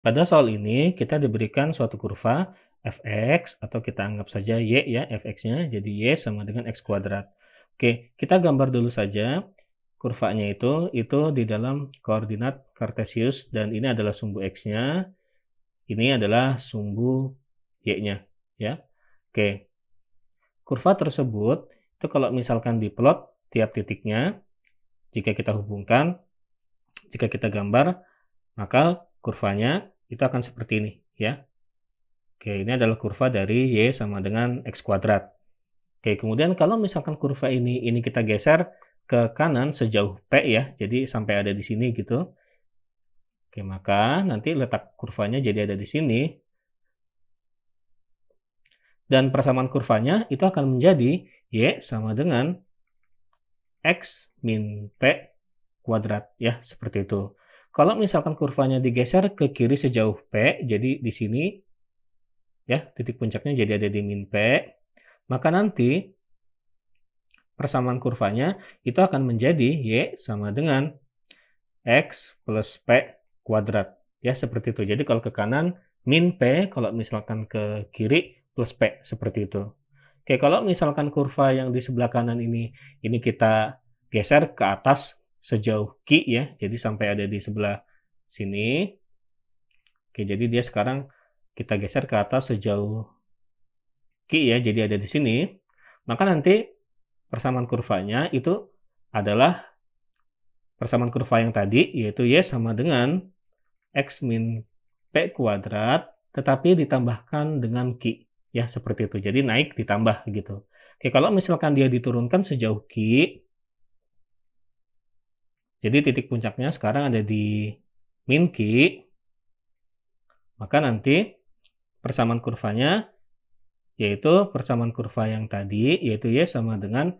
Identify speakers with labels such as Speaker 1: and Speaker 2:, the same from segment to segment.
Speaker 1: Pada soal ini kita diberikan suatu kurva fx atau kita anggap saja y ya fx-nya jadi y sama dengan x kuadrat. Oke, kita gambar dulu saja kurvanya itu itu di dalam koordinat kartesius dan ini adalah sumbu x-nya. Ini adalah sumbu y-nya ya. Oke. Kurva tersebut itu kalau misalkan diplot tiap titiknya jika kita hubungkan jika kita gambar maka kurvanya itu akan seperti ini ya. Oke, ini adalah kurva dari Y sama dengan X kuadrat. Oke, kemudian kalau misalkan kurva ini ini kita geser ke kanan sejauh P ya, jadi sampai ada di sini gitu. Oke, maka nanti letak kurvanya jadi ada di sini. Dan persamaan kurvanya itu akan menjadi Y sama dengan X min P kuadrat ya, seperti itu. Kalau misalkan kurvanya digeser ke kiri sejauh P, jadi di sini ya titik puncaknya jadi ada di min P, maka nanti persamaan kurvanya itu akan menjadi Y sama dengan X plus P kuadrat. Ya, seperti itu. Jadi kalau ke kanan min P, kalau misalkan ke kiri plus P, seperti itu. Oke, kalau misalkan kurva yang di sebelah kanan ini, ini kita geser ke atas sejauh Ki ya. Jadi sampai ada di sebelah sini. Oke, jadi dia sekarang kita geser ke atas sejauh Ki ya. Jadi ada di sini. Maka nanti persamaan kurvanya itu adalah persamaan kurva yang tadi yaitu Y sama dengan X min P kuadrat tetapi ditambahkan dengan Q ya seperti itu. Jadi naik ditambah gitu. Oke, kalau misalkan dia diturunkan sejauh Q jadi titik puncaknya sekarang ada di min Q. Maka nanti persamaan kurvanya yaitu persamaan kurva yang tadi yaitu Y sama dengan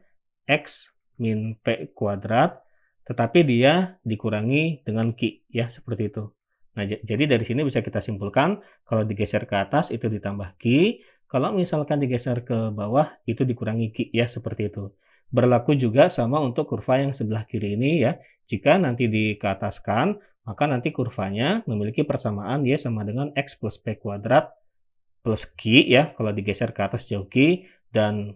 Speaker 1: X min P kuadrat tetapi dia dikurangi dengan Q ya seperti itu. Nah, jadi dari sini bisa kita simpulkan kalau digeser ke atas itu ditambah Q, kalau misalkan digeser ke bawah itu dikurangi Q ya seperti itu. Berlaku juga sama untuk kurva yang sebelah kiri ini ya, jika nanti dikeataskan, maka nanti kurvanya memiliki persamaan Y sama dengan X plus P kuadrat plus Q ya, kalau digeser ke atas jauh Q, dan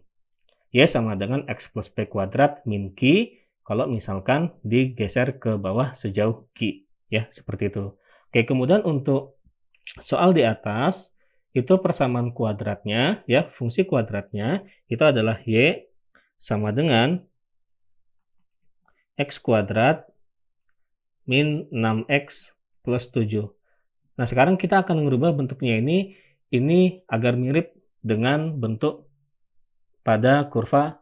Speaker 1: Y sama dengan X plus P kuadrat min Q, kalau misalkan digeser ke bawah sejauh Q, ya, seperti itu. Oke, kemudian untuk soal di atas, itu persamaan kuadratnya, ya, fungsi kuadratnya, itu adalah Y sama dengan x kuadrat min 6x plus 7. Nah sekarang kita akan merubah bentuknya ini, ini agar mirip dengan bentuk pada kurva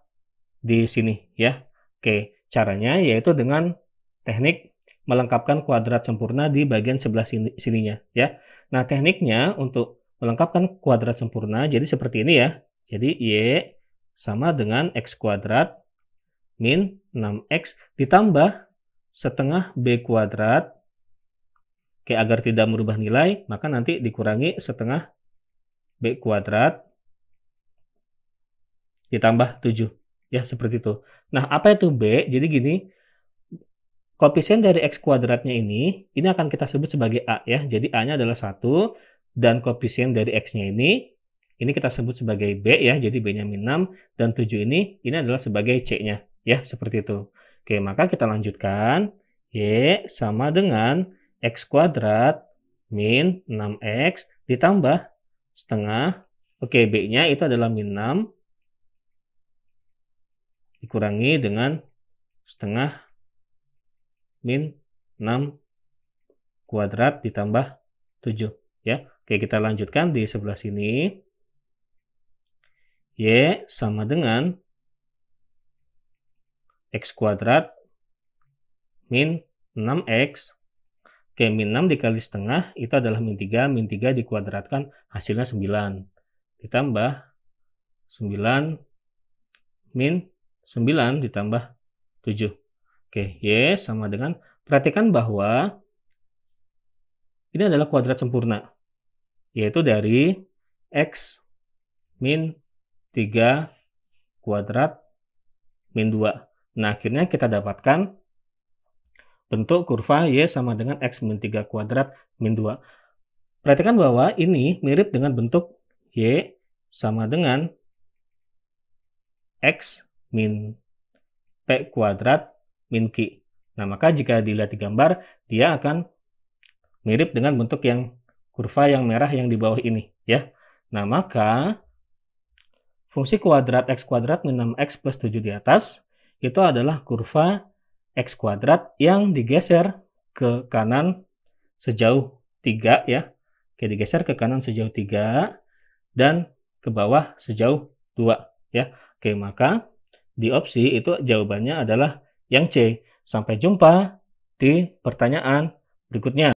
Speaker 1: di sini ya. Oke, caranya yaitu dengan teknik melengkapkan kuadrat sempurna di bagian sebelah sini, sininya ya. Nah tekniknya untuk melengkapkan kuadrat sempurna jadi seperti ini ya. Jadi Y sama dengan X kuadrat min 6x ditambah setengah b kuadrat. Oke, agar tidak merubah nilai, maka nanti dikurangi setengah b kuadrat ditambah 7. Ya, seperti itu. Nah, apa itu b? Jadi gini, koefisien dari x kuadratnya ini, ini akan kita sebut sebagai a ya. Jadi a-nya adalah 1 dan koefisien dari x-nya ini ini kita sebut sebagai b ya. Jadi b-nya min 6 dan 7 ini ini adalah sebagai c-nya. Ya, seperti itu. Oke, maka kita lanjutkan. Y sama dengan X kuadrat min 6X ditambah setengah. Oke, B-nya itu adalah min 6 dikurangi dengan setengah min 6 kuadrat ditambah 7. Ya, oke kita lanjutkan di sebelah sini. Y sama dengan X kuadrat min 6X. Oke, min 6 dikali setengah itu adalah min 3. Min 3 dikuadratkan hasilnya 9. Ditambah 9 min 9 ditambah 7. Oke, Y sama dengan, perhatikan bahwa ini adalah kuadrat sempurna. Yaitu dari X min 3 kuadrat min 2. Nah, akhirnya kita dapatkan bentuk kurva Y sama dengan X min 3 kuadrat min 2. Perhatikan bahwa ini mirip dengan bentuk Y sama dengan X min P kuadrat min Q. Nah, maka jika dilihat di gambar, dia akan mirip dengan bentuk yang kurva yang merah yang di bawah ini. ya. Nah, maka fungsi kuadrat X kuadrat min 6X plus 7 di atas itu adalah kurva X kuadrat yang digeser ke kanan sejauh 3 ya. Oke, digeser ke kanan sejauh 3 dan ke bawah sejauh 2 ya. Oke, maka di opsi itu jawabannya adalah yang C. Sampai jumpa di pertanyaan berikutnya.